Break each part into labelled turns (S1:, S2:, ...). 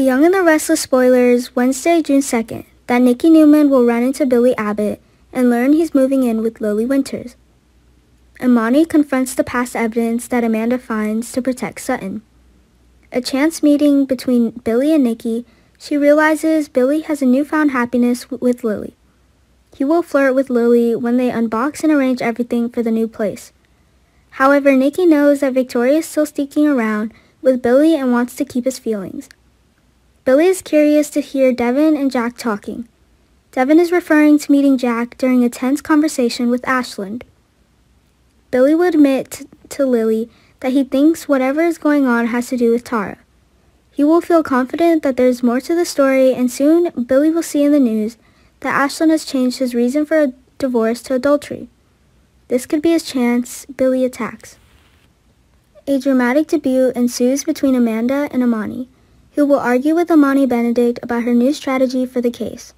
S1: The Young and the Restless spoilers Wednesday, June 2nd, that Nikki Newman will run into Billy Abbott and learn he's moving in with Lily Winters. Imani confronts the past evidence that Amanda finds to protect Sutton. A chance meeting between Billy and Nikki, she realizes Billy has a newfound happiness with Lily. He will flirt with Lily when they unbox and arrange everything for the new place. However, Nikki knows that Victoria is still sneaking around with Billy and wants to keep his feelings. Billy is curious to hear Devin and Jack talking. Devin is referring to meeting Jack during a tense conversation with Ashland. Billy will admit to Lily that he thinks whatever is going on has to do with Tara. He will feel confident that there's more to the story and soon Billy will see in the news that Ashland has changed his reason for a divorce to adultery. This could be his chance, Billy attacks. A dramatic debut ensues between Amanda and Amani who will argue with Amani Benedict about her new strategy for the case.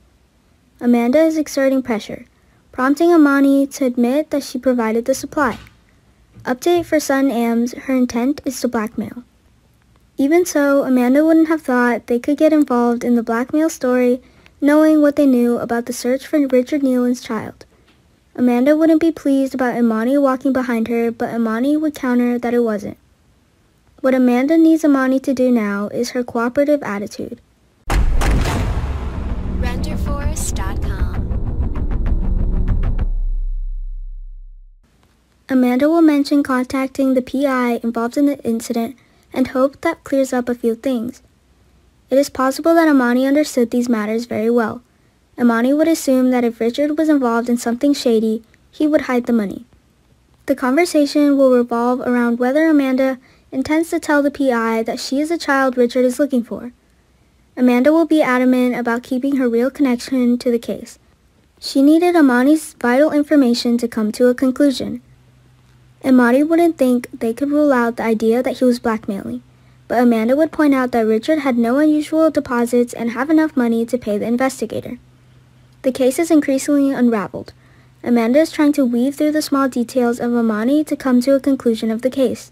S1: Amanda is exerting pressure, prompting Amani to admit that she provided the supply. Update for Sun AMs, her intent is to blackmail. Even so, Amanda wouldn't have thought they could get involved in the blackmail story knowing what they knew about the search for Richard Nealon's child. Amanda wouldn't be pleased about Imani walking behind her, but Imani would counter that it wasn't. What Amanda needs Amani to do now is her cooperative attitude. Renderforce.com. Amanda will mention contacting the PI involved in the incident and hope that clears up a few things. It is possible that Amani understood these matters very well. Amani would assume that if Richard was involved in something shady, he would hide the money. The conversation will revolve around whether Amanda intends to tell the PI that she is the child Richard is looking for. Amanda will be adamant about keeping her real connection to the case. She needed Amani's vital information to come to a conclusion. Amadi wouldn't think they could rule out the idea that he was blackmailing, but Amanda would point out that Richard had no unusual deposits and have enough money to pay the investigator. The case is increasingly unraveled. Amanda is trying to weave through the small details of Amani to come to a conclusion of the case.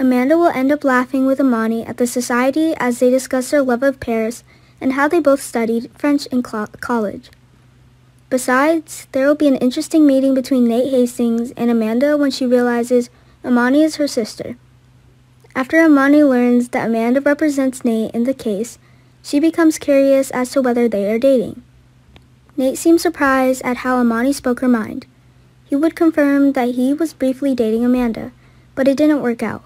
S1: Amanda will end up laughing with Amani at the society as they discuss their love of Paris and how they both studied French in college. Besides, there will be an interesting meeting between Nate Hastings and Amanda when she realizes Amani is her sister. After Amani learns that Amanda represents Nate in the case, she becomes curious as to whether they are dating. Nate seems surprised at how Amani spoke her mind. He would confirm that he was briefly dating Amanda, but it didn't work out.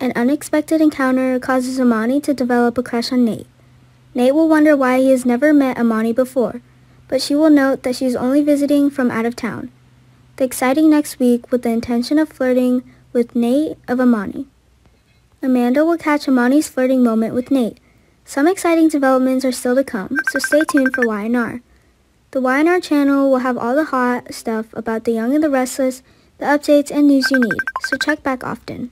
S1: An unexpected encounter causes Amani to develop a crush on Nate. Nate will wonder why he has never met Amani before, but she will note that she is only visiting from out of town. The exciting next week with the intention of flirting with Nate of Amani. Amanda will catch Amani's flirting moment with Nate. Some exciting developments are still to come, so stay tuned for YNR. The YNR channel will have all the hot stuff about The Young and the Restless, the updates and news you need, so check back often.